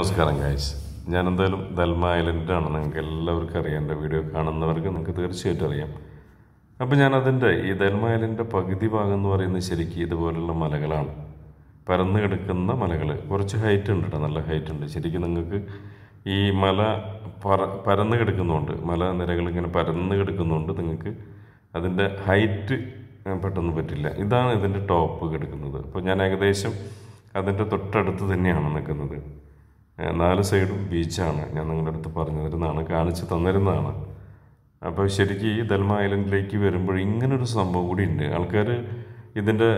നമസ്കാരം ഗായ്സ് ഞാൻ എന്തായാലും ദൽമ ഐലൻഡാണ് നിങ്ങൾക്ക് എല്ലാവർക്കും അറിയാം എൻ്റെ വീഡിയോ കാണുന്നവർക്ക് നിങ്ങൾക്ക് തീർച്ചയായിട്ടും അറിയാം അപ്പോൾ ഞാൻ അതിൻ്റെ ഈ ദൽമ ഐലൻഡിൻ്റെ പകുതി ഭാഗം എന്ന് പറയുന്നത് ശരിക്കും ഇതുപോലുള്ള മലകളാണ് പരന്നു കിടക്കുന്ന മലകൾ കുറച്ച് ഹൈറ്റ് ഉണ്ട് കേട്ടോ നല്ല ഹൈറ്റ് ഉണ്ട് ശരിക്കും നിങ്ങൾക്ക് ഈ മല പറ പരന്നു കിടക്കുന്നുണ്ട് മല നിരകൾ ഇങ്ങനെ പരന്നു കിടക്കുന്നുണ്ട് നിങ്ങൾക്ക് അതിൻ്റെ ഹൈറ്റ് പെട്ടെന്ന് പറ്റില്ല ഇതാണ് ഇതിൻ്റെ ടോപ്പ് കിടക്കുന്നത് അപ്പോൾ ഞാൻ ഏകദേശം അതിൻ്റെ തൊട്ടടുത്ത് തന്നെയാണ് നിൽക്കുന്നത് നാല് സൈഡും ബീച്ചാണ് ഞാൻ നിങ്ങളുടെ അടുത്ത് പറഞ്ഞു തരുന്നതാണ് കാണിച്ച് തന്നിരുന്നതാണ് അപ്പോൾ ശരിക്കും ഈ ദൽമ ഐലൻഡിലേക്ക് വരുമ്പോൾ ഇങ്ങനൊരു സംഭവം കൂടി ഉണ്ട് ആൾക്കാർ ഇതിൻ്റെ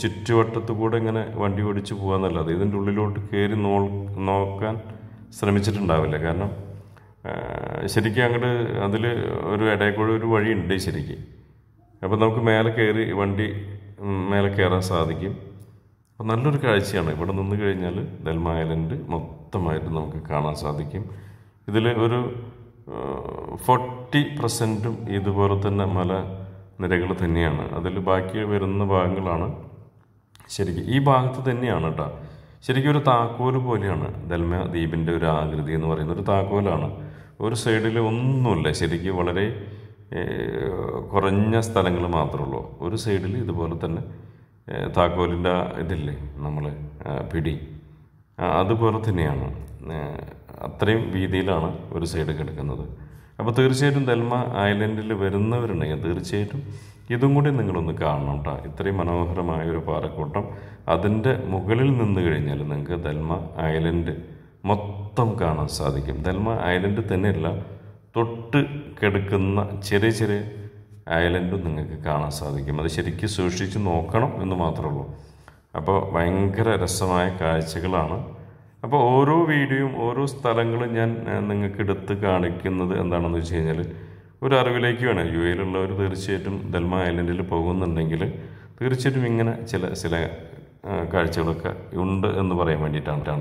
ചുറ്റുവട്ടത്തു കൂടെ ഇങ്ങനെ വണ്ടി ഓടിച്ച് പോകാമെന്നല്ലാതെ ഇതിൻ്റെ ഉള്ളിലോട്ട് കയറി നോ നോക്കാൻ ശ്രമിച്ചിട്ടുണ്ടാവില്ല കാരണം ശരിക്കും അങ്ങോട്ട് അതിൽ ഒരു ഇടയക്കൂടെ ഒരു വഴിയുണ്ട് ശരിക്കും അപ്പോൾ നമുക്ക് മേലെ കയറി വണ്ടി മേലെ കയറാൻ സാധിക്കും അപ്പോൾ നല്ലൊരു കാഴ്ചയാണ് ഇവിടെ നിന്ന് കഴിഞ്ഞാൽ ഡെൽമ ഐലൻഡ് മൊത്തമായിട്ട് നമുക്ക് കാണാൻ സാധിക്കും ഇതിൽ ഒരു ഫോർട്ടി പെർസെൻറ്റും ഇതുപോലെ തന്നെ മല നിരകൾ തന്നെയാണ് അതിൽ ബാക്കി വരുന്ന ഭാഗങ്ങളാണ് ശരിക്കും ഈ ഭാഗത്ത് തന്നെയാണ് കേട്ടോ ശരിക്കും ഒരു താക്കോൽ പോലെയാണ് ഡൽമ ദ്വീപിൻ്റെ ഒരു ആകൃതി എന്ന് പറയുന്നത് ഒരു താക്കോലാണ് ഒരു സൈഡിൽ ഒന്നുമില്ല ശരിക്കും വളരെ കുറഞ്ഞ സ്ഥലങ്ങൾ മാത്രമേ ഉള്ളൂ ഒരു സൈഡിൽ ഇതുപോലെ തന്നെ താക്കോലിൻ്റെ ഇതില്ലേ നമ്മൾ പിടി അതുപോലെ തന്നെയാണ് അത്രയും വീതിയിലാണ് ഒരു സൈഡ് കിടക്കുന്നത് അപ്പോൾ തീർച്ചയായിട്ടും തെൽമ ഐലൻഡിൽ വരുന്നവരുണ്ടെങ്കിൽ തീർച്ചയായിട്ടും ഇതും കൂടി നിങ്ങളൊന്ന് കാണണം കേട്ടോ ഇത്രയും മനോഹരമായ ഒരു പാറക്കൂട്ടം അതിൻ്റെ മുകളിൽ നിന്ന് കഴിഞ്ഞാൽ നിങ്ങൾക്ക് തെൽമ ഐലൻഡ് മൊത്തം കാണാൻ സാധിക്കും തെൽമ ഐലൻഡ് തന്നെയല്ല തൊട്ട് കിടക്കുന്ന ചെറിയ ചെറിയ ഐലൻഡും നിങ്ങൾക്ക് കാണാൻ സാധിക്കും അത് ശരിക്കും സൂക്ഷിച്ച് നോക്കണം എന്ന് മാത്രമേ ഉള്ളൂ അപ്പോൾ ഭയങ്കര രസമായ കാഴ്ചകളാണ് അപ്പോൾ ഓരോ വീഡിയോയും ഓരോ സ്ഥലങ്ങളും ഞാൻ നിങ്ങൾക്ക് എടുത്ത് കാണിക്കുന്നത് എന്താണെന്ന് വെച്ച് കഴിഞ്ഞാൽ ഒരു അറിവിലേക്ക് വേണം യു എയിലുള്ളവർ തീർച്ചയായിട്ടും ദൽമ ഐലൻഡിൽ പോകുന്നുണ്ടെങ്കിൽ തീർച്ചയായിട്ടും ഇങ്ങനെ ചില ചില കാഴ്ചകളൊക്കെ ഉണ്ട് എന്ന് പറയാൻ വേണ്ടിയിട്ടാണ്